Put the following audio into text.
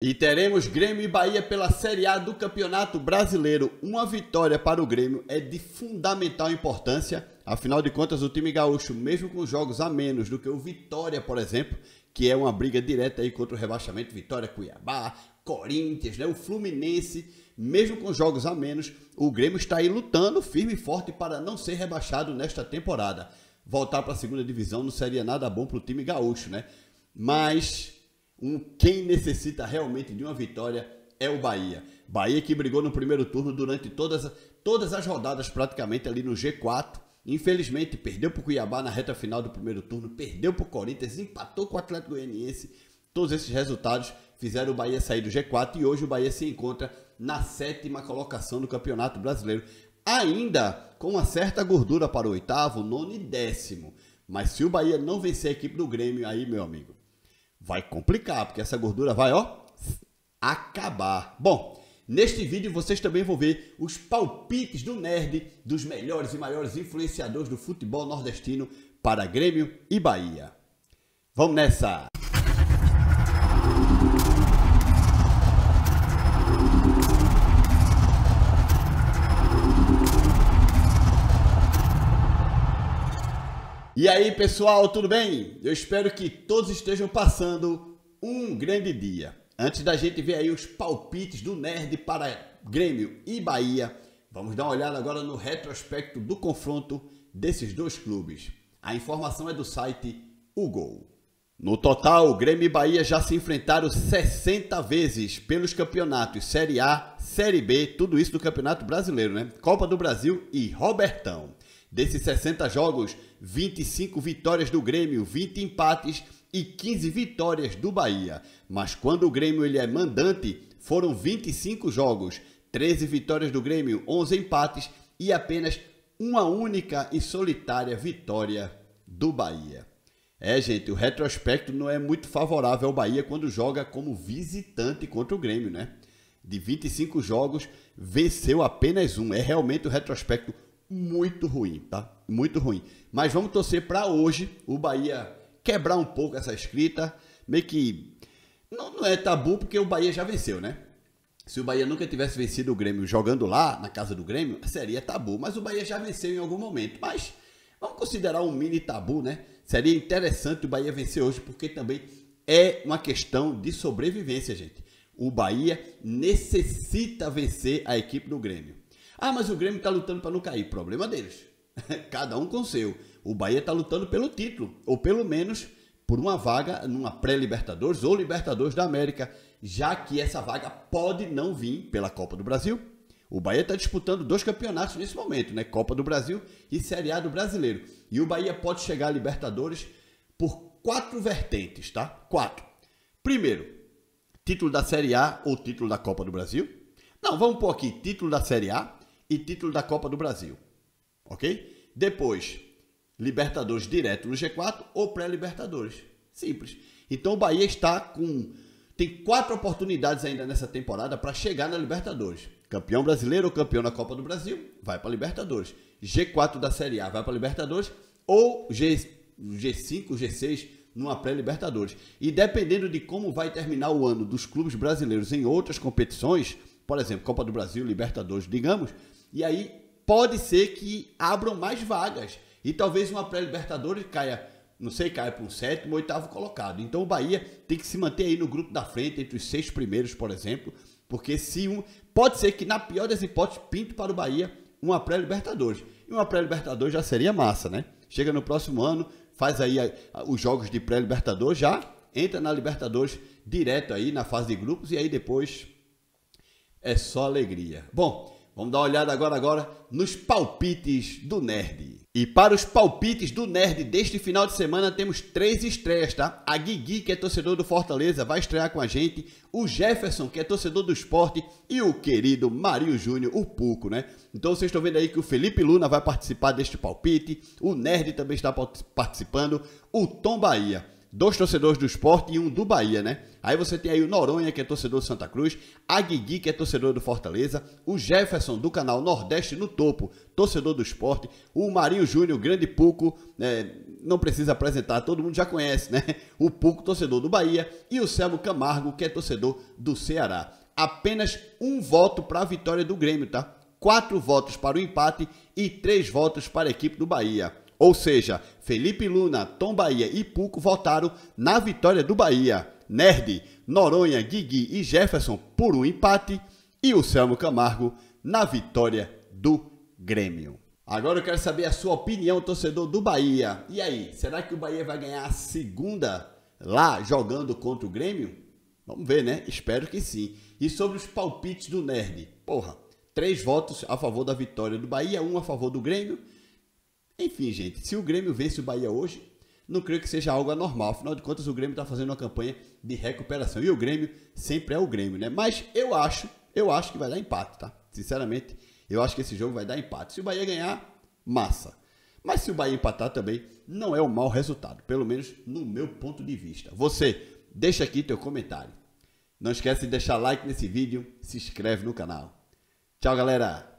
E teremos Grêmio e Bahia pela Série A do Campeonato Brasileiro. Uma vitória para o Grêmio é de fundamental importância. Afinal de contas, o time gaúcho, mesmo com jogos a menos do que o Vitória, por exemplo, que é uma briga direta aí contra o rebaixamento Vitória, Cuiabá, Corinthians, né? o Fluminense, mesmo com jogos a menos, o Grêmio está aí lutando firme e forte para não ser rebaixado nesta temporada. Voltar para a segunda divisão não seria nada bom para o time gaúcho, né? Mas um, quem necessita realmente de uma vitória é o Bahia. Bahia que brigou no primeiro turno durante todas, todas as rodadas, praticamente ali no G4. Infelizmente, perdeu para o Cuiabá na reta final do primeiro turno, perdeu para o Corinthians, empatou com o Atlético Goianiense. Todos esses resultados fizeram o Bahia sair do G4 e hoje o Bahia se encontra na sétima colocação do Campeonato Brasileiro. Ainda com uma certa gordura para o oitavo, nono e décimo. Mas se o Bahia não vencer a equipe do Grêmio, aí, meu amigo, vai complicar, porque essa gordura vai, ó, acabar. Bom, neste vídeo vocês também vão ver os palpites do nerd dos melhores e maiores influenciadores do futebol nordestino para Grêmio e Bahia. Vamos nessa! E aí, pessoal, tudo bem? Eu espero que todos estejam passando um grande dia. Antes da gente ver aí os palpites do Nerd para Grêmio e Bahia, vamos dar uma olhada agora no retrospecto do confronto desses dois clubes. A informação é do site O Gol. No total, Grêmio e Bahia já se enfrentaram 60 vezes pelos campeonatos Série A, Série B, tudo isso do Campeonato Brasileiro, né? Copa do Brasil e Robertão. Desses 60 jogos, 25 vitórias do Grêmio, 20 empates e 15 vitórias do Bahia. Mas quando o Grêmio ele é mandante, foram 25 jogos, 13 vitórias do Grêmio, 11 empates e apenas uma única e solitária vitória do Bahia. É, gente, o retrospecto não é muito favorável ao Bahia quando joga como visitante contra o Grêmio, né? De 25 jogos, venceu apenas um. É realmente o retrospecto muito ruim, tá? Muito ruim. Mas vamos torcer para hoje o Bahia quebrar um pouco essa escrita, meio que não, não, é tabu porque o Bahia já venceu, né? Se o Bahia nunca tivesse vencido o Grêmio jogando lá, na casa do Grêmio, seria tabu. Mas o Bahia já venceu em algum momento. Mas vamos considerar um mini tabu, né? Seria interessante o Bahia vencer hoje, porque também é uma questão de sobrevivência, gente. O Bahia necessita vencer a equipe do Grêmio. Ah, mas o Grêmio está lutando para não cair. Problema deles. Cada um com seu. O Bahia está lutando pelo título, ou pelo menos por uma vaga numa pré-Libertadores ou Libertadores da América, já que essa vaga pode não vir pela Copa do Brasil. O Bahia está disputando dois campeonatos nesse momento, né? Copa do Brasil e Série A do Brasileiro. E o Bahia pode chegar à Libertadores por quatro vertentes, tá? Quatro. Primeiro, título da Série A ou título da Copa do Brasil. Não, vamos pôr aqui título da Série A, e título da Copa do Brasil. Ok? Depois, Libertadores direto no G4 ou pré-Libertadores. Simples. Então o Bahia está com. Tem quatro oportunidades ainda nessa temporada para chegar na Libertadores. Campeão brasileiro ou campeão da Copa do Brasil, vai para Libertadores. G4 da Série A vai para Libertadores ou G, G5, G6 numa pré-Libertadores. E dependendo de como vai terminar o ano dos clubes brasileiros em outras competições, por exemplo, Copa do Brasil, Libertadores, digamos, e aí pode ser que abram mais vagas. E talvez uma pré-Libertadores caia, não sei, caia para um sétimo ou oitavo colocado. Então o Bahia tem que se manter aí no grupo da frente, entre os seis primeiros, por exemplo. Porque se um. Pode ser que, na pior das hipóteses, pinte para o Bahia uma pré-Libertadores. E uma pré-Libertadores já seria massa, né? Chega no próximo ano, faz aí os jogos de pré-Libertadores já, entra na Libertadores direto aí na fase de grupos e aí depois é só alegria. Bom, Vamos dar uma olhada agora, agora nos palpites do Nerd. E para os palpites do Nerd deste final de semana, temos três estreias, tá? A Guigui, que é torcedor do Fortaleza, vai estrear com a gente. O Jefferson, que é torcedor do esporte. E o querido Mario Júnior, o Puco, né? Então vocês estão vendo aí que o Felipe Luna vai participar deste palpite. O Nerd também está participando. O Tom Bahia dois torcedores do esporte e um do Bahia, né? Aí você tem aí o Noronha, que é torcedor do Santa Cruz, a Guigui, que é torcedor do Fortaleza, o Jefferson, do canal Nordeste no Topo, torcedor do esporte, o Marinho Júnior, grande Puco, né? não precisa apresentar, todo mundo já conhece, né? O Puco, torcedor do Bahia, e o Selmo Camargo, que é torcedor do Ceará. Apenas um voto para a vitória do Grêmio, tá? Quatro votos para o empate e três votos para a equipe do Bahia. Ou seja, Felipe Luna, Tom Bahia e Puco votaram na vitória do Bahia. Nerd, Noronha, Guigui e Jefferson por um empate e o Selmo Camargo na vitória do Grêmio. Agora eu quero saber a sua opinião, torcedor do Bahia. E aí, será que o Bahia vai ganhar a segunda lá jogando contra o Grêmio? Vamos ver, né? Espero que sim. E sobre os palpites do Nerd. Porra, três votos a favor da vitória do Bahia, um a favor do Grêmio enfim, gente, se o Grêmio vence o Bahia hoje, não creio que seja algo anormal. Afinal de contas, o Grêmio está fazendo uma campanha de recuperação. E o Grêmio sempre é o Grêmio, né? Mas eu acho, eu acho que vai dar empate, tá? Sinceramente, eu acho que esse jogo vai dar empate. Se o Bahia ganhar, massa. Mas se o Bahia empatar também, não é um mau resultado, pelo menos no meu ponto de vista. Você, deixa aqui teu comentário. Não esquece de deixar like nesse vídeo, se inscreve no canal. Tchau, galera!